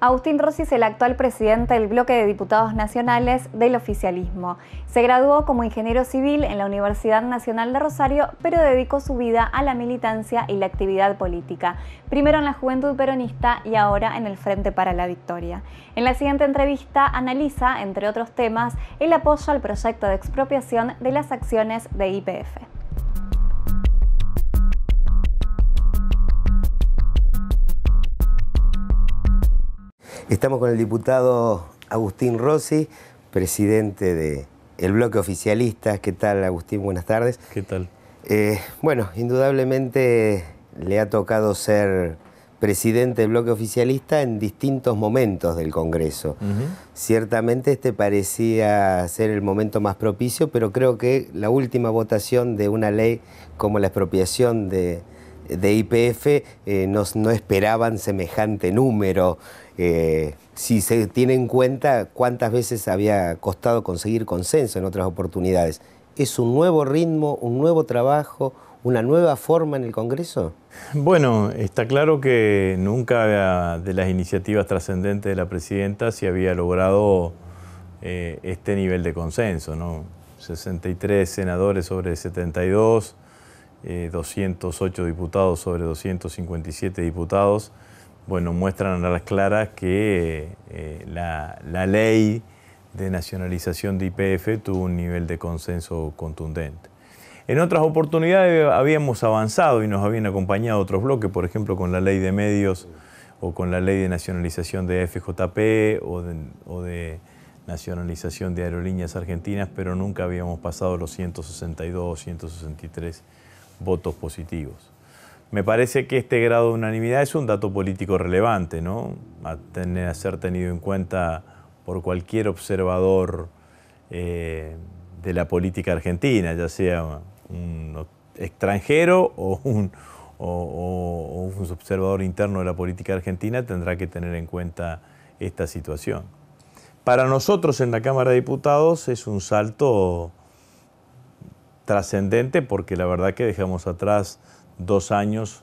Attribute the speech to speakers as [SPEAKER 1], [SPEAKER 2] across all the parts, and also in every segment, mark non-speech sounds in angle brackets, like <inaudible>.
[SPEAKER 1] Agustín Rossi es el actual presidente del bloque de diputados nacionales del oficialismo. Se graduó como ingeniero civil en la Universidad Nacional de Rosario, pero dedicó su vida a la militancia y la actividad política, primero en la Juventud Peronista y ahora en el Frente para la Victoria. En la siguiente entrevista analiza, entre otros temas, el apoyo al proyecto de expropiación de las acciones de IPF. Estamos con el diputado Agustín Rossi, presidente del el bloque oficialista. ¿Qué tal, Agustín? Buenas tardes. ¿Qué tal? Eh, bueno, indudablemente le ha tocado ser presidente del bloque oficialista en distintos momentos del Congreso. Ciertamente este parecía ser el momento más propicio, pero creo que la última votación de una ley como la expropiación de, de IPF eh, no, esperaban semejante número. Eh, si se tiene en cuenta cuántas veces había costado conseguir consenso en otras oportunidades. ¿Es un nuevo ritmo, un nuevo trabajo, una nueva forma en el Congreso?
[SPEAKER 2] Bueno, está claro que nunca de las iniciativas trascendentes de la presidenta se había logrado eh, este nivel de consenso. ¿no? 63 senadores sobre 72 208 eh, diputados sobre 257 diputados, bueno, muestran a las claras que eh, la, ley de nacionalización de IPF tuvo un nivel de consenso contundente. En otras oportunidades habíamos avanzado y nos habían acompañado otros bloques, por ejemplo, con la ley de medios o con la ley de nacionalización de FJP o de, nacionalización de aerolíneas argentinas, pero nunca habíamos pasado los 162 163 votos positivos. Me parece que este grado de unanimidad es un dato político relevante, ¿no? A, tener, a ser tenido en cuenta por cualquier observador eh, de la política argentina, ya sea un extranjero o un, o un observador interno de la política argentina, tendrá que tener en cuenta esta situación. Para nosotros en la Cámara de Diputados es un salto trascendente porque la verdad que dejamos atrás dos años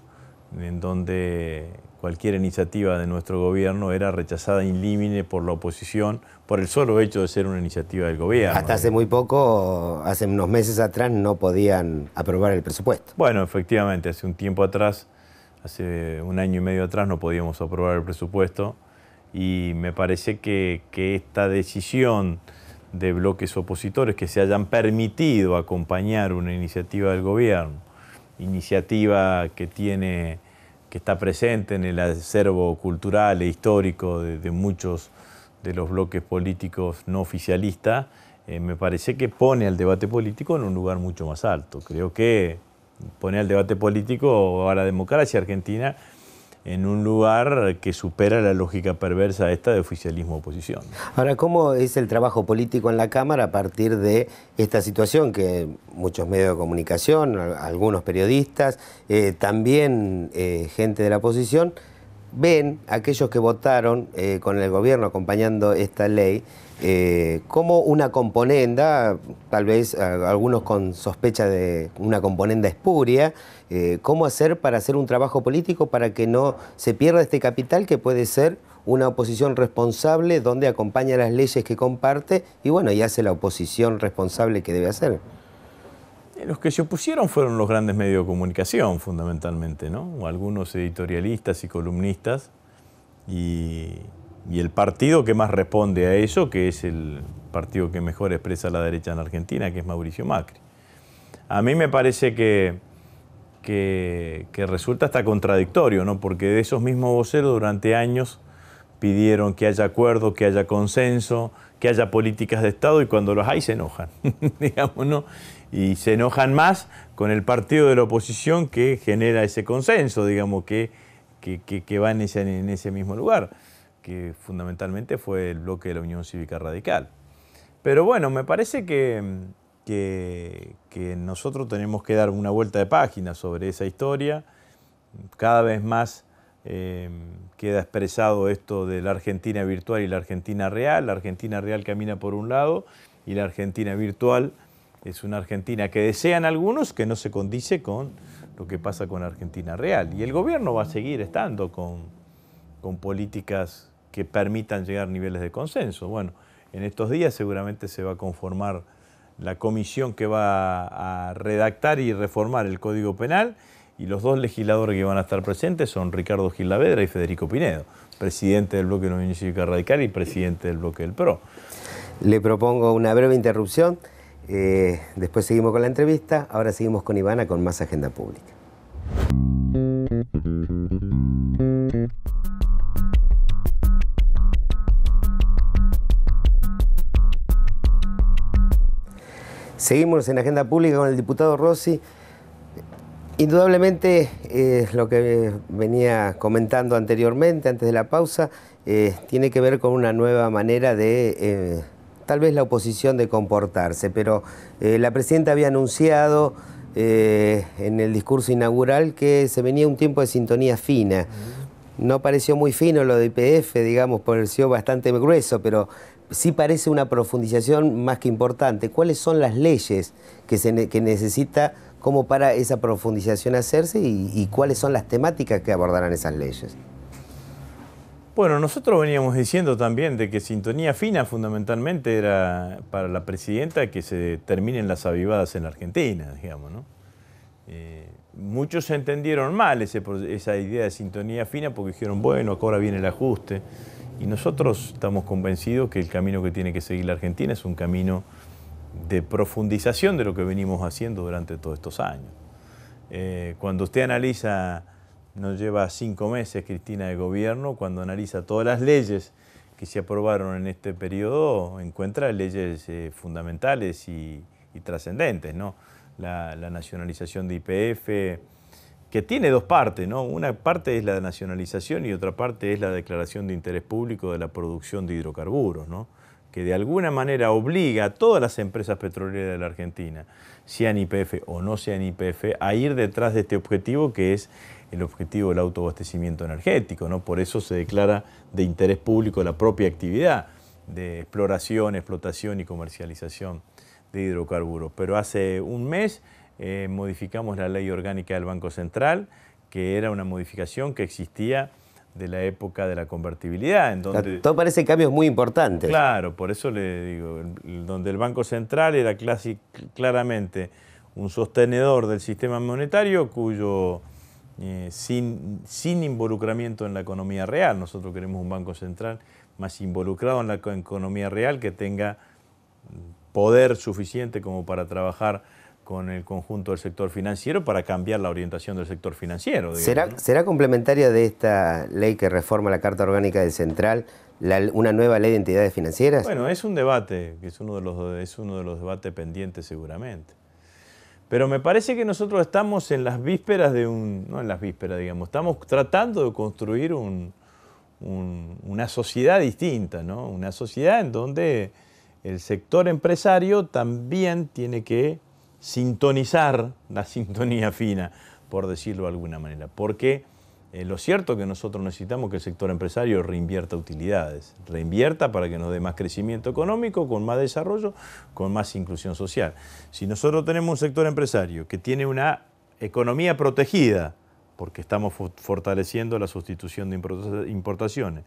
[SPEAKER 2] en donde cualquier iniciativa de nuestro gobierno era rechazada in límite por la oposición por el solo hecho de ser una iniciativa del gobierno. Hasta hace muy poco, hace unos meses atrás, no podían aprobar el presupuesto. Bueno, efectivamente, hace un tiempo atrás, hace un año y medio atrás, no podíamos aprobar el presupuesto y me parece que esta decisión de bloques opositores que se hayan permitido acompañar una iniciativa del gobierno, iniciativa que tiene que está presente en el acervo cultural e histórico de, muchos de los bloques políticos no oficialistas, eh, me parece que pone al debate político en un lugar mucho más alto. Creo que pone al debate político a la democracia argentina en un lugar que supera la lógica perversa esta de oficialismo-oposición.
[SPEAKER 1] Ahora, ¿cómo es el trabajo político en la Cámara a partir de esta situación que muchos medios de comunicación, algunos periodistas, eh, también eh, gente de la oposición, ven aquellos que votaron eh, con el gobierno acompañando esta ley eh, como una componenda, tal vez algunos con sospecha de una componenda espuria, eh, cómo hacer para hacer un trabajo político para que no se pierda este capital que puede ser una oposición responsable donde acompaña las leyes que comparte y bueno, y hace la oposición responsable que debe hacer.
[SPEAKER 2] Los que se opusieron fueron los grandes medios de comunicación, fundamentalmente, ¿no? Algunos editorialistas y columnistas. Y, el partido que más responde a eso, que es el partido que mejor expresa la derecha en Argentina, que es Mauricio Macri. A mí me parece que, que, resulta hasta contradictorio, ¿no? Porque de esos mismos voceros durante años pidieron que haya acuerdo, que haya consenso, que haya políticas de Estado y cuando los hay se enojan, <laughs> digamos, Y se enojan más con el partido de la oposición que genera ese consenso, digamos, que, va en ese, mismo lugar, que fundamentalmente fue el bloque de la Unión Cívica Radical. Pero bueno, me parece que, nosotros tenemos que dar una vuelta de página sobre esa historia, cada vez más Em, queda expresado esto de la Argentina virtual y la Argentina real. La Argentina real camina por un lado y la Argentina virtual es una Argentina que desean algunos que no se condice con lo que pasa con la Argentina real. Y el gobierno va a seguir estando con, con políticas que permitan llegar a niveles de consenso. Bueno, en estos días seguramente se va a conformar la comisión que va a redactar y reformar el Código Penal y los dos legisladores que van a estar presentes son Ricardo Gilavedra y Federico Pinedo, presidente del Bloque de la Radical y presidente del Bloque del PRO. Le propongo una
[SPEAKER 1] breve interrupción, eh, después seguimos con la entrevista, ahora seguimos con Ivana con más agenda pública. Seguimos en Agenda Pública con el diputado Rossi. Indudablemente, eh, lo que venía comentando anteriormente, antes de la pausa, eh, tiene que ver con una nueva manera de, eh, tal vez la oposición de comportarse, pero la presidenta había anunciado en el discurso inaugural que se venía un tiempo de sintonía fina. No pareció muy fino lo de IPF, digamos, pareció bastante grueso, pero sí parece una profundización más que importante. ¿Cuáles son las leyes que, se que necesita? como para esa profundización hacerse y, cuáles son las temáticas que abordarán esas leyes.
[SPEAKER 2] Bueno, nosotros veníamos diciendo también de que sintonía fina fundamentalmente era para la presidenta que se terminen las avivadas en la Argentina, digamos, ¿no? Eh, muchos entendieron mal esa idea de sintonía fina porque dijeron, bueno, ahora viene el ajuste. Y nosotros estamos convencidos que el camino que tiene que seguir la Argentina es un camino de profundización de lo que venimos haciendo durante todos estos años. Eh, cuando usted analiza, nos lleva cinco meses Cristina de gobierno, cuando analiza todas las leyes que se aprobaron en este periodo, encuentra leyes eh, fundamentales y, trascendentes, ¿no? La, nacionalización de IPF, que tiene dos partes, ¿no? Una parte es la nacionalización y otra parte es la declaración de interés público de la producción de hidrocarburos, ¿no? que de alguna manera obliga a todas las empresas petroleras de la Argentina, sean IPF o no sean IPF, a ir detrás de este objetivo que es el objetivo del autoabastecimiento energético. ¿no? Por eso se declara de interés público la propia actividad de exploración, explotación y comercialización de hidrocarburos. Pero hace un mes eh, modificamos la ley orgánica del Banco Central, que era una modificación que existía de la época de la convertibilidad. En todo
[SPEAKER 1] parece cambios muy importantes.
[SPEAKER 2] Claro, por eso le digo, donde el Banco Central era claramente un sostenedor del sistema monetario cuyo, eh, sin, sin involucramiento en la economía real, nosotros queremos un Banco Central más involucrado en la economía real que tenga poder suficiente como para trabajar con el conjunto del sector financiero para cambiar la orientación del sector financiero. ¿Será,
[SPEAKER 1] complementaria de esta ley que reforma la Carta Orgánica del Central una nueva ley de entidades
[SPEAKER 2] financieras? Bueno, es un debate, que es uno de los, es uno de los debates pendientes seguramente. Pero me parece que nosotros estamos en las vísperas de un, no en las vísperas, digamos, estamos tratando de construir un, una sociedad distinta, ¿no? Una sociedad en donde el sector empresario también tiene que sintonizar la <laughs> sintonía fina, por decirlo de alguna manera. Porque eh, lo cierto es que nosotros necesitamos que el sector empresario reinvierta utilidades, reinvierta para que nos dé más crecimiento económico, con más desarrollo, con más inclusión social. Si nosotros tenemos un sector empresario que tiene una economía protegida, porque estamos fortaleciendo la sustitución de importaciones,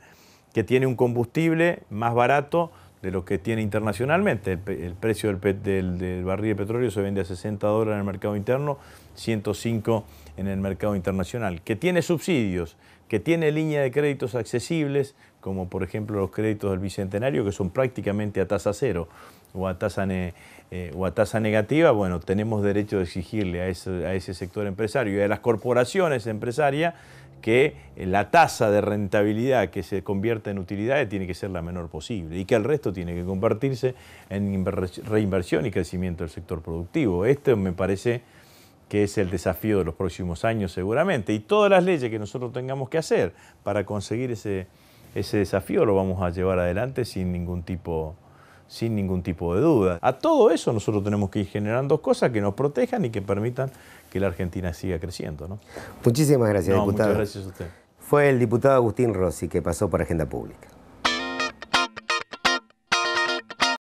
[SPEAKER 2] que tiene un combustible más barato de lo que tiene internacionalmente. El, precio del, barril de petróleo se vende a 60 dólares en el mercado interno, 105 en el mercado internacional, que tiene subsidios, que tiene línea de créditos accesibles, como por ejemplo los créditos del Bicentenario, que son prácticamente a tasa cero o a tasa, eh, tasa negativa, bueno, tenemos derecho de exigirle a ese, a ese sector empresario y a las corporaciones empresarias que eh, la tasa de rentabilidad que se convierta en utilidades tiene que ser la menor posible y que el resto tiene que convertirse en reinversión y crecimiento del sector productivo. Esto me parece que es el desafío de los próximos años seguramente. Y todas las leyes que nosotros tengamos que hacer para conseguir ese, ese desafío lo vamos a llevar adelante sin ningún tipo de sin ningún tipo de duda. A todo eso nosotros tenemos que ir generando cosas que nos protejan y que permitan que la Argentina siga creciendo. ¿no?
[SPEAKER 1] Muchísimas gracias, no, Muchas gracias a usted. Fue el diputado Agustín Rossi que pasó por Agenda Pública.